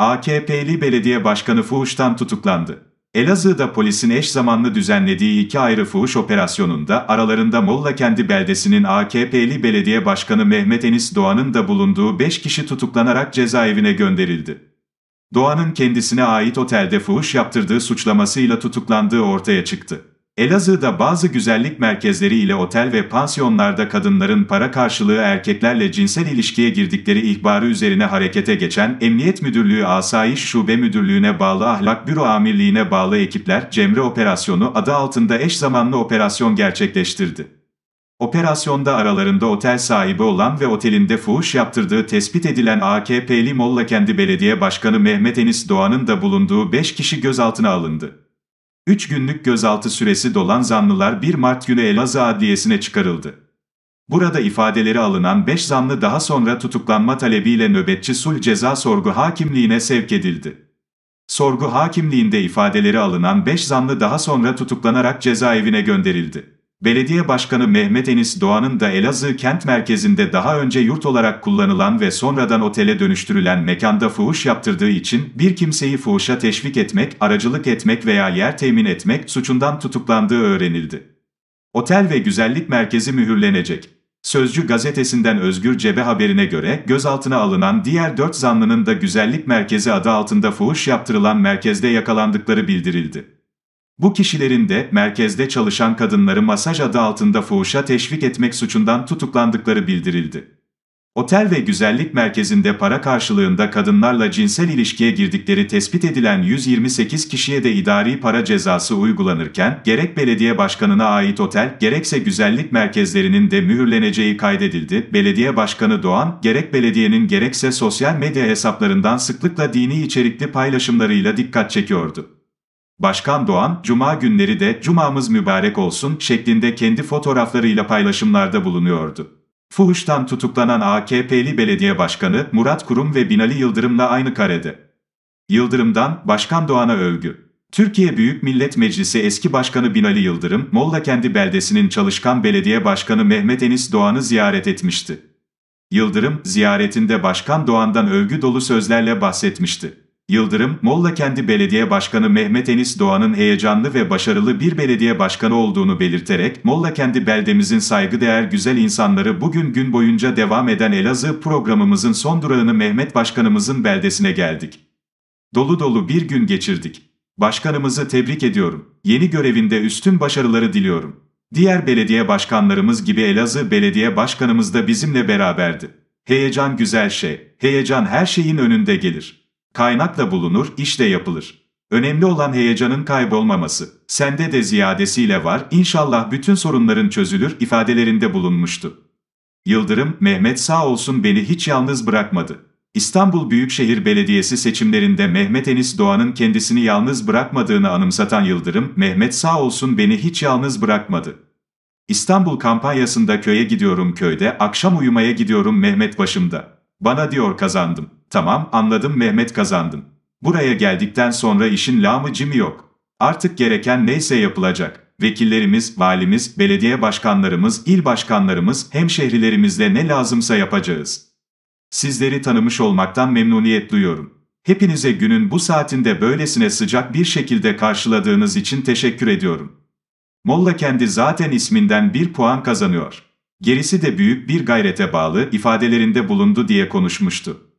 AKP'li belediye başkanı fuhuştan tutuklandı. Elazığ'da polisin eş zamanlı düzenlediği iki ayrı fuhuş operasyonunda aralarında Molla kendi beldesinin AKP'li belediye başkanı Mehmet Enis Doğan'ın da bulunduğu 5 kişi tutuklanarak cezaevine gönderildi. Doğan'ın kendisine ait otelde fuhuş yaptırdığı suçlamasıyla tutuklandığı ortaya çıktı. Elazığ'da bazı güzellik merkezleri ile otel ve pansiyonlarda kadınların para karşılığı erkeklerle cinsel ilişkiye girdikleri ihbarı üzerine harekete geçen Emniyet Müdürlüğü Asayiş Şube Müdürlüğü'ne bağlı Ahlak Büro Amirliği'ne bağlı ekipler Cemre Operasyonu adı altında eş zamanlı operasyon gerçekleştirdi. Operasyonda aralarında otel sahibi olan ve otelinde fuhuş yaptırdığı tespit edilen AKP'li Molla kendi belediye başkanı Mehmet Enis Doğan'ın da bulunduğu 5 kişi gözaltına alındı. 3 günlük gözaltı süresi dolan zanlılar 1 Mart günü Elazığ Adliyesi'ne çıkarıldı. Burada ifadeleri alınan 5 zanlı daha sonra tutuklanma talebiyle nöbetçi sulh ceza sorgu hakimliğine sevk edildi. Sorgu hakimliğinde ifadeleri alınan 5 zanlı daha sonra tutuklanarak cezaevine gönderildi. Belediye Başkanı Mehmet Enis Doğan'ın da Elazığ kent merkezinde daha önce yurt olarak kullanılan ve sonradan otele dönüştürülen mekanda fuhuş yaptırdığı için bir kimseyi fuhuşa teşvik etmek, aracılık etmek veya yer temin etmek suçundan tutuklandığı öğrenildi. Otel ve güzellik merkezi mühürlenecek. Sözcü gazetesinden Özgür Cebe haberine göre gözaltına alınan diğer dört zanlının da güzellik merkezi adı altında fuhuş yaptırılan merkezde yakalandıkları bildirildi. Bu kişilerin de merkezde çalışan kadınları masaj adı altında fuhuşa teşvik etmek suçundan tutuklandıkları bildirildi. Otel ve güzellik merkezinde para karşılığında kadınlarla cinsel ilişkiye girdikleri tespit edilen 128 kişiye de idari para cezası uygulanırken, gerek belediye başkanına ait otel, gerekse güzellik merkezlerinin de mühürleneceği kaydedildi. Belediye Başkanı Doğan, gerek belediyenin gerekse sosyal medya hesaplarından sıklıkla dini içerikli paylaşımlarıyla dikkat çekiyordu. Başkan Doğan, Cuma günleri de Cuma'mız mübarek olsun şeklinde kendi fotoğraflarıyla paylaşımlarda bulunuyordu. Fuhuş'tan tutuklanan AKP'li belediye başkanı Murat Kurum ve Binali Yıldırım'la aynı karede. Yıldırım'dan Başkan Doğan'a övgü. Türkiye Büyük Millet Meclisi eski başkanı Binali Yıldırım, Molla kendi beldesinin çalışkan belediye başkanı Mehmet Enis Doğan'ı ziyaret etmişti. Yıldırım, ziyaretinde Başkan Doğan'dan övgü dolu sözlerle bahsetmişti. Yıldırım, Molla kendi belediye başkanı Mehmet Enis Doğan'ın heyecanlı ve başarılı bir belediye başkanı olduğunu belirterek, Molla kendi beldemizin saygıdeğer güzel insanları bugün gün boyunca devam eden Elazığ programımızın son durağını Mehmet Başkanımızın beldesine geldik. Dolu dolu bir gün geçirdik. Başkanımızı tebrik ediyorum. Yeni görevinde üstün başarıları diliyorum. Diğer belediye başkanlarımız gibi Elazığ Belediye Başkanımız da bizimle beraberdi. Heyecan güzel şey, heyecan her şeyin önünde gelir. Kaynakla bulunur, iş de yapılır. Önemli olan heyecanın kaybolmaması. Sende de ziyadesiyle var, İnşallah bütün sorunların çözülür ifadelerinde bulunmuştu. Yıldırım, Mehmet sağ olsun beni hiç yalnız bırakmadı. İstanbul Büyükşehir Belediyesi seçimlerinde Mehmet Enis Doğan'ın kendisini yalnız bırakmadığını anımsatan Yıldırım, Mehmet sağ olsun beni hiç yalnız bırakmadı. İstanbul kampanyasında köye gidiyorum köyde, akşam uyumaya gidiyorum Mehmet başımda. Bana diyor kazandım. Tamam, anladım Mehmet kazandım. Buraya geldikten sonra işin lamı cimi yok. Artık gereken neyse yapılacak. Vekillerimiz, valimiz, belediye başkanlarımız, il başkanlarımız, hemşehrilerimizle ne lazımsa yapacağız. Sizleri tanımış olmaktan memnuniyet duyuyorum. Hepinize günün bu saatinde böylesine sıcak bir şekilde karşıladığınız için teşekkür ediyorum. Molla kendi zaten isminden bir puan kazanıyor. Gerisi de büyük bir gayrete bağlı ifadelerinde bulundu diye konuşmuştu.